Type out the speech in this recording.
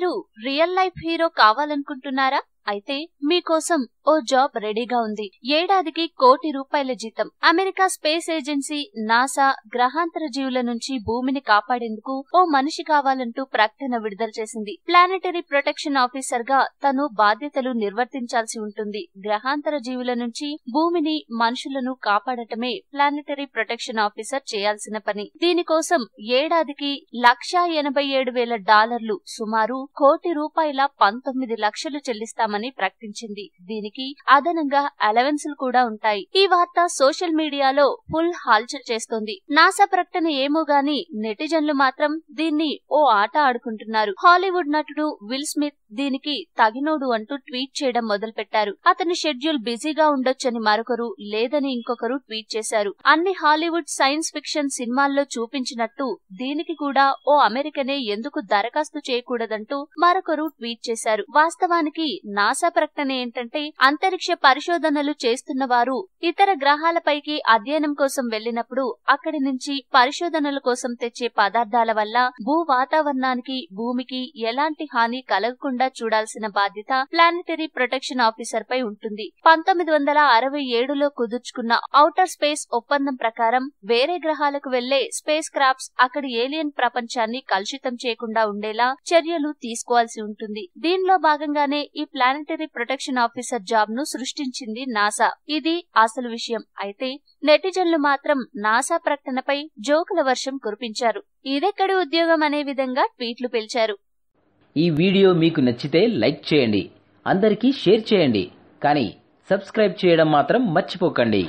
మీరు real life hero కావాలనుకుంటున్నారా అయితే మీకోసం ఓ జాబ్ రెడీగా ఉంది ఏడాదికి కోటి రూపాయల జీతం అమెరికా స్పేస్ ఏజెన్సీ నాసా గ్రహాంతర జీవుల నుంచి భూమిని కాపాడేందుకు ఓ మనిషి కావాలంటూ ప్రకటన విడుదల చేసింది ప్లానిటరీ ప్రొటెక్షన్ ఆఫీసర్ గా తను బాధ్యతలు నిర్వర్తించాల్సి ఉంటుంది గ్రహాంతర జీవుల నుంచి భూమిని మనుషులను కాపాడటమే ప్లానిటరీ ప్రొటెక్షన్ ఆఫీసర్ చేయాల్సిన పని దీనికోసం ఏడాదికి లక్షా ఎనభై ఏడు వేల డాలర్లు సుమారు కోటి రూపాయల పంతొమ్మిది లక్షలు చెల్లిస్తామని చేస్తున్నామని ప్రకటించింది దీనికి అదనంగా అలవెన్సులు కూడా ఉంటాయి ఈ వార్త సోషల్ మీడియాలో ఫుల్ హాల్చల్ చేస్తోంది నాసా ప్రకటన ఏమో గాని నెటిజన్లు మాత్రం దీన్ని ఓ ఆట ఆడుకుంటున్నారు హాలీవుడ్ నటుడు విల్ స్మిత్ దీనికి తగినోడు అంటూ ట్వీట్ చేయడం మొదలు పెట్టారు అతని షెడ్యూల్ బిజీగా ఉండొచ్చని మరొకరు లేదని ఇంకొకరు ట్వీట్ చేశారు అన్ని హాలీవుడ్ సైన్స్ ఫిక్షన్ సినిమాల్లో చూపించినట్టు దీనికి కూడా ఓ అమెరికనే ఎందుకు దరఖాస్తు చేయకూడదంటూ మరొకరు ట్వీట్ చేశారు వాస్తవానికి నాసా ప్రకటన ఏంటంటే అంతరిక్ష పరిశోధనలు చేస్తున్న వారు ఇతర గ్రహాలపైకి అధ్యయనం కోసం వెళ్లినప్పుడు అక్కడి నుంచి పరిశోధనల కోసం తెచ్చే పదార్థాల వల్ల భూ వాతావరణానికి భూమికి ఎలాంటి హాని కలగకుండా లేకుండా చూడాల్సిన బాధ్యత ప్లానిటరీ ప్రొటెక్షన్ ఆఫీసర్ పై ఉంటుంది పంతొమ్మిది వందల అరవై ఏడులో కుదుర్చుకున్న ఔటర్ స్పేస్ ఒప్పందం ప్రకారం వేరే గ్రహాలకు వెళ్లే స్పేస్ క్రాఫ్ట్స్ అక్కడి ఏలియన్ ప్రపంచాన్ని కలుషితం చేయకుండా ఉండేలా చర్యలు తీసుకోవాల్సి ఉంటుంది దీనిలో భాగంగానే ఈ ప్లానిటరీ ప్రొటెక్షన్ ఆఫీసర్ జాబ్ ను సృష్టించింది నాసా ఇది అసలు విషయం అయితే నెటిజన్లు మాత్రం నాసా ప్రకటనపై జోకుల వర్షం కురిపించారు ఇదెక్కడి ఉద్యోగం అనే విధంగా ట్వీట్లు పిలిచారు ఈ వీడియో మీకు నచ్చితే లైక్ చేయండి అందరికీ షేర్ చేయండి కానీ సబ్స్క్రైబ్ చేయడం మాత్రం మర్చిపోకండి